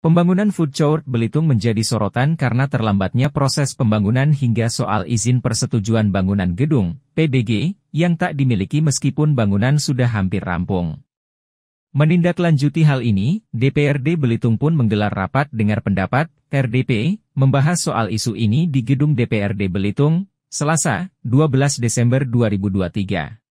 Pembangunan food court Belitung menjadi sorotan karena terlambatnya proses pembangunan hingga soal izin persetujuan bangunan gedung, PBG, yang tak dimiliki meskipun bangunan sudah hampir rampung. Menindaklanjuti hal ini, DPRD Belitung pun menggelar rapat dengar pendapat, RDP, membahas soal isu ini di gedung DPRD Belitung, Selasa, 12 Desember 2023.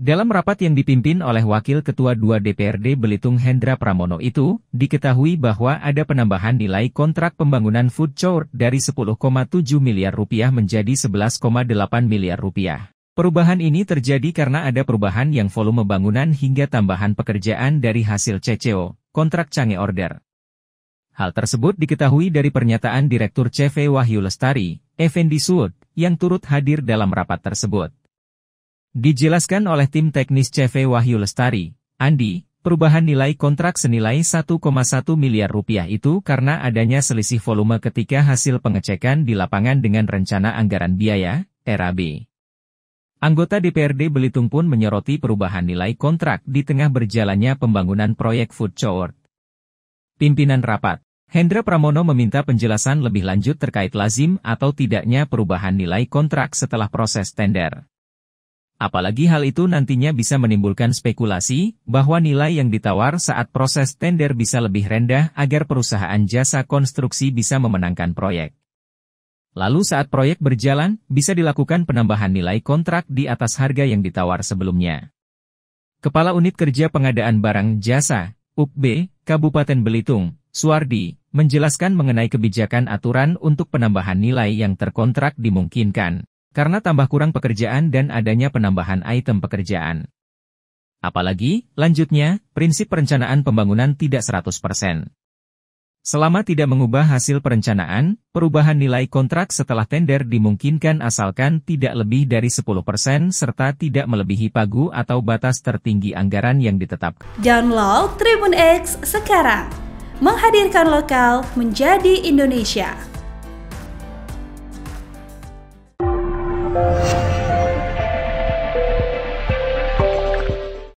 Dalam rapat yang dipimpin oleh Wakil Ketua 2 DPRD Belitung Hendra Pramono itu, diketahui bahwa ada penambahan nilai kontrak pembangunan food court dari 10,7 miliar rupiah menjadi 11,8 miliar rupiah. Perubahan ini terjadi karena ada perubahan yang volume bangunan hingga tambahan pekerjaan dari hasil CCO, kontrak canggih order. Hal tersebut diketahui dari pernyataan Direktur CV Wahyu Lestari, Effendi Suud, yang turut hadir dalam rapat tersebut. Dijelaskan oleh tim teknis CV Wahyu Lestari, Andi, perubahan nilai kontrak senilai 1,1 miliar rupiah itu karena adanya selisih volume ketika hasil pengecekan di lapangan dengan rencana anggaran biaya, RAB. Anggota DPRD Belitung pun menyoroti perubahan nilai kontrak di tengah berjalannya pembangunan proyek food court. Pimpinan rapat, Hendra Pramono meminta penjelasan lebih lanjut terkait lazim atau tidaknya perubahan nilai kontrak setelah proses tender. Apalagi hal itu nantinya bisa menimbulkan spekulasi bahwa nilai yang ditawar saat proses tender bisa lebih rendah agar perusahaan jasa konstruksi bisa memenangkan proyek. Lalu saat proyek berjalan, bisa dilakukan penambahan nilai kontrak di atas harga yang ditawar sebelumnya. Kepala Unit Kerja Pengadaan Barang Jasa, (UKB), Kabupaten Belitung, Suardi, menjelaskan mengenai kebijakan aturan untuk penambahan nilai yang terkontrak dimungkinkan. Karena tambah kurang pekerjaan dan adanya penambahan item pekerjaan. Apalagi, lanjutnya, prinsip perencanaan pembangunan tidak 100%. Selama tidak mengubah hasil perencanaan, perubahan nilai kontrak setelah tender dimungkinkan asalkan tidak lebih dari 10% serta tidak melebihi pagu atau batas tertinggi anggaran yang ditetapkan. Download Tribun X sekarang. Menghadirkan lokal menjadi Indonesia. Oh.